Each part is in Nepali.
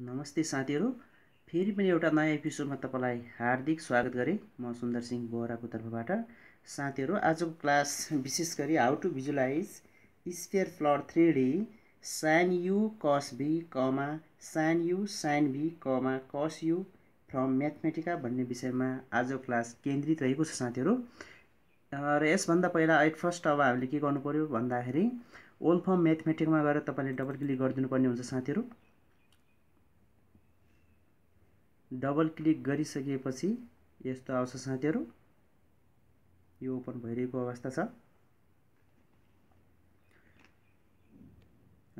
नमस्ते साथीहरू फेरि पनि एउटा नयाँ एपिसोडमा तपाईँलाई हार्दिक स्वागत गरेँ म सुन्दर सिंह बोहराको तर्फबाट साथीहरू आजको क्लास विशेष गरी हाउ टु भिजुलाइज स्पेयर फ्लर three D sine u cos v comma sine u sine v comma cos u from म्याथमेटिका भन्ने विषयमा आजको क्लास केन्द्रित रहेको छ साथीहरू र यसभन्दा पहिला एट फर्स्ट अब हामीले के गर्नु पऱ्यो भन्दाखेरि ओल्फर्म फर्म म्याथमेटिकमा गएर तपाईँले डबल क्लिक गरिदिनु पर्ने हुन्छ साथीहरू डबल क्लिक गरिसकेपछि यस्तो आउँछ साथीहरू यो ओपन भइरहेको अवस्था छ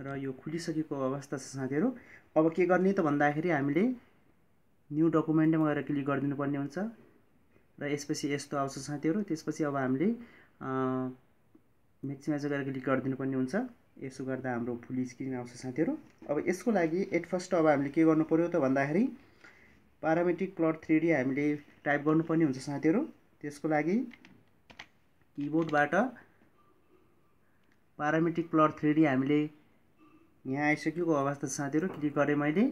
र यो खुलिसकेको अवस्था छ साथीहरू अब के गर्ने त भन्दाखेरि हामीले न्यु डकुमेन्टमा गएर क्लिक गरिदिनुपर्ने हुन्छ र यसपछि यस्तो आउँछ साथीहरू त्यसपछि अब हामीले म्याक्सिमाइज गरेर क्लिक गरिदिनुपर्ने हुन्छ यसो गर्दा हाम्रो फुल स्क्रिन आउँछ साथीहरू अब यसको लागि एट फर्स्ट अब हामीले के गर्नु पऱ्यो त भन्दाखेरि प्यारामेट्रिक प्लट थ्री डी हामीले टाइप गर्नुपर्ने हुन्छ साथीहरू त्यसको लागि किबोर्डबाट प्यारामेट्रिक प्लट थ्री डी हामीले यहाँ आइसकेको अवस्था साथीहरू क्लिक गरेँ मैले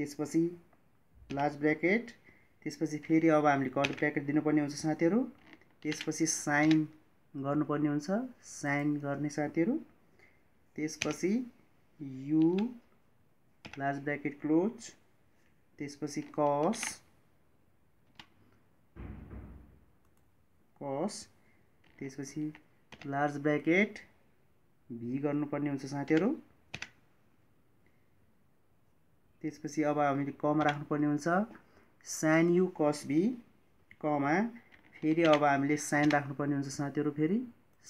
त्यसपछि लार्ज ब्र्याकेट त्यसपछि फेरि अब हामीले कट ब्र्याकेट दिनुपर्ने हुन्छ साथीहरू त्यसपछि साइन गर्नुपर्ने हुन्छ साइन गर्ने साथीहरू त्यसपछि यु लार्ज ब्र्याकेट क्लोज त्यसपछि कस कस त्यसपछि लार्ज ब्राकेट भी गर्नुपर्ने हुन्छ साथीहरू त्यसपछि अब हामीले कमा राख्नुपर्ने हुन्छ साइन यु कस भी कमा फेरि अब हामीले साइन राख्नुपर्ने हुन्छ साथीहरू फेरि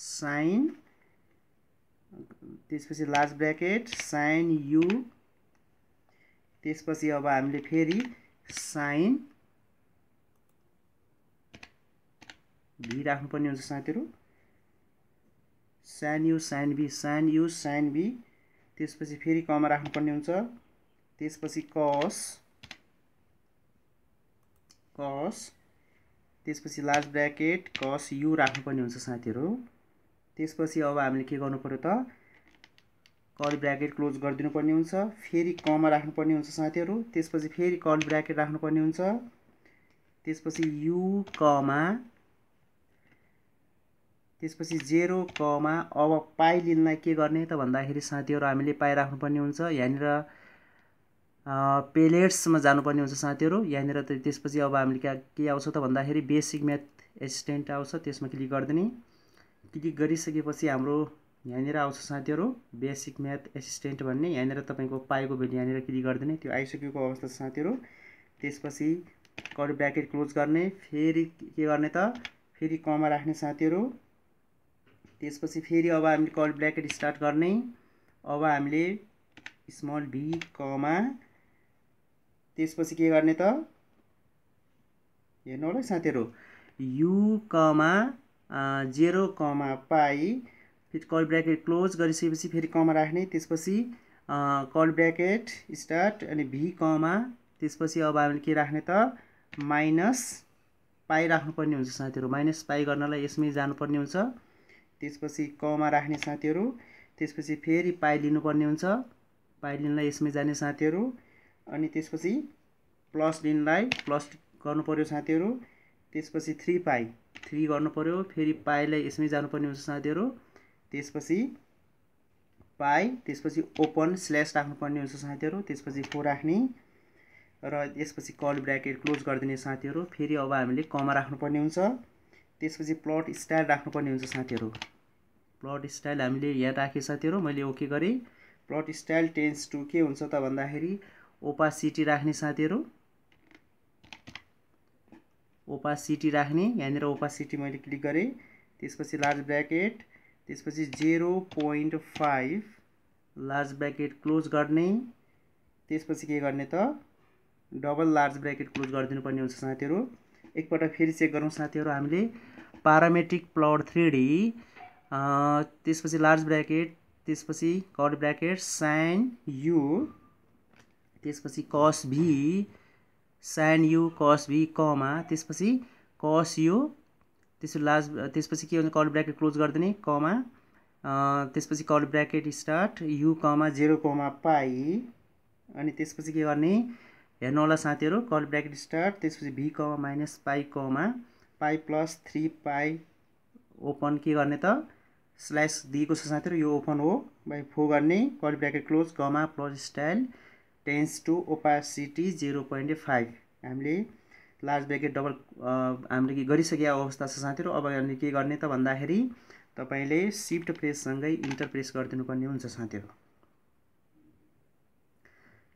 साइन त्यसपछि लार्ज ब्राकेट साइन यु त्यसपछि अब हामीले फेरि साइन भी राख्नुपर्ने हुन्छ साथीहरू sine u sine v sine u sine v त्यसपछि फेरि कमा राख्नुपर्ने हुन्छ त्यसपछि कस कस त्यसपछि लास्ट ब्र्याकेट कस यु राख्नुपर्ने हुन्छ साथीहरू त्यसपछि अब हामीले के गर्नु पऱ्यो त कल ब्र्याकेट क्लोज गरिदिनुपर्ने हुन्छ फेरि कमा राख्नुपर्ने हुन्छ साथीहरू त्यसपछि फेरि कल ब्र्याकेट राख्नुपर्ने हुन्छ त्यसपछि यु कमा त्यसपछि जेरो कमा अब पाइ के गर्ने त भन्दाखेरि साथीहरू हामीले पाइ राख्नुपर्ने हुन्छ यहाँनिर पेलेट्समा जानुपर्ने हुन्छ साथीहरू यहाँनिर त्यसपछि अब हामीले कहाँ के आउँछ त भन्दाखेरि बेसिक म्याथ एसिस्टेन्ट आउँछ त्यसमा क्लिक गरिदिने क्लिक गरिसकेपछि हाम्रो यहाँनिर आउँछ साथीहरू बेसिक म्याथ एसिस्टेन्ट भन्ने यहाँनिर तपाईँको पाएको भेट यहाँनिर क्लिक गरिदिने त्यो आइसकेको अवस्था छ साथीहरू त्यसपछि कड ब्याकेट क्लोज गर्ने फेरि के गर्ने त फेरि कमा राख्ने साथीहरू त्यसपछि फेरि अब हामीले कड ब्याकेट स्टार्ट गर्ने अब हामीले स्मल बी कमा त्यसपछि के गर्ने त हेर्नु होला साथीहरू यु कमा जेरो कमा पाई फेरि कल ब्र्याकेट क्लोज गरिसकेपछि फेरि कमा राख्ने त्यसपछि कल ब्राकेट स्टार्ट अनि भी कमा त्यसपछि अब हामीले के राख्ने त माइनस पाई राख्नुपर्ने हुन्छ साथीहरू माइनस पाई गर्नलाई यसमै जानुपर्ने हुन्छ त्यसपछि कमा राख्ने साथीहरू त्यसपछि फेरि पाई लिनुपर्ने हुन्छ पाई लिनलाई यसमै जाने साथीहरू अनि त्यसपछि प्लस लिनलाई प्लस गर्नुपऱ्यो साथीहरू त्यसपछि थ्री पाई थ्री गर्नुपऱ्यो फेरि पाईलाई यसमै जानुपर्ने हुन्छ साथीहरू त्यसपछि पाई त्यसपछि ओपन स्ल्यास राख्नुपर्ने हुन्छ साथीहरू त्यसपछि फोर राख्ने र यसपछि कल ब्राकेट क्लोज गरिदिने साथीहरू फेरि अब हामीले कमा राख्नुपर्ने हुन्छ त्यसपछि प्लट स्टाइल राख्नुपर्ने हुन्छ साथीहरू प्लट स्टाइल हामीले यहाँ राखेँ साथीहरू मैले ओके गरेँ प्लट स्टाइल टेन्स टू के हुन्छ त भन्दाखेरि ओपासिटी राख्ने साथीहरू ओपासिटी राख्ने यहाँनिर ओपासिटी मैले क्लिक गरेँ त्यसपछि लार्ज ब्राकेट त्यसपछि zero point five large bracket close गर्ने त्यसपछि के गर्ने त डबल लार्ज ब्राकेट क्लोज गरिदिनुपर्ने हुन्छ साथीहरू एकपल्ट फेरि चेक गरौँ साथीहरू हामीले पारामेट्रिक प्लट थ्री डी त्यसपछि लार्ज ब्राकेट त्यसपछि कट ब्रैकेट साइन यु त्यसपछि कस भी साइन यु कस भी कमा त्यसपछि कस यु त्यसो लास्ट त्यसपछि के हुन्छ कल ब्राकेट क्लोज गरिदिने कमा त्यसपछि curl bracket start u comma zero comma pi अनि त्यसपछि के गर्ने हेर्नु होला साथीहरू कल ब्राकेट स्टार्ट त्यसपछि v comma minus pi comma pi plus three pi open के गर्ने त स्ल्यास दिएको छ साथीहरू यो ओपन हो बाई फो गर्ने curl bracket close comma plus style tens to opacity zero point five हामीले लार्ज ब्रेकेट डबल हामीले के गरिसकेको अवस्था छ साथीहरू अब हामीले के गर्ने त भन्दाखेरि तपाईँले सिफ्ट प्रेससँगै इन्टर प्रेस गरिदिनुपर्ने हुन्छ साथीहरू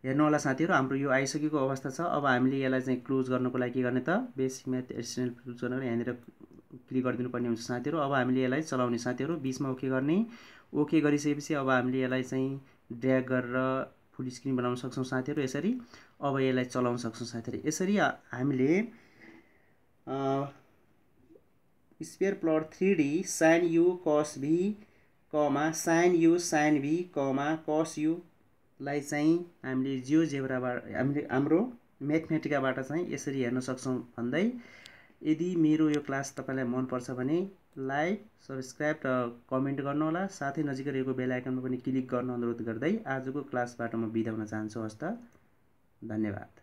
हेर्नु होला साथीहरू हाम्रो यो आइसकेको अवस्था छ अब हामीले यसलाई चाहिँ क्लोज गर्नुको लागि के गर्ने त बेसिक म्याथ एडिसनल क्लोज गर्नको यहाँनिर क्लिक गरिदिनुपर्ने हुन्छ साथीहरू अब हामीले यसलाई चलाउने साथीहरू बिचमा ओके गर्ने ओके गरिसकेपछि अब हामीले यसलाई चाहिँ ड्र्याग गरेर फुल स्क्रिन बनाउन सक्छौँ साथीहरू यसरी अब यसलाई चलाउन सक्छौँ साथीहरू यसरी हामीले sphere plot three D sine u cos v comma sine u sine v comma cos युलाई चाहिँ हामीले जियो जेब्राबाट हामीले हाम्रो म्याथमेटिकाबाट चाहिँ यसरी हेर्न सक्छौँ भन्दै यदि मेरो यो क्लास तपाईँलाई मनपर्छ भने लाइक सब्सक्राइब र कमेन्ट होला साथै नजिकै रहेको बेल आइकनमा पनि क्लिक गर्न अनुरोध गर्दै आजको क्लासबाट म बिदा हुन चाहन्छु हस् त धन्यवाद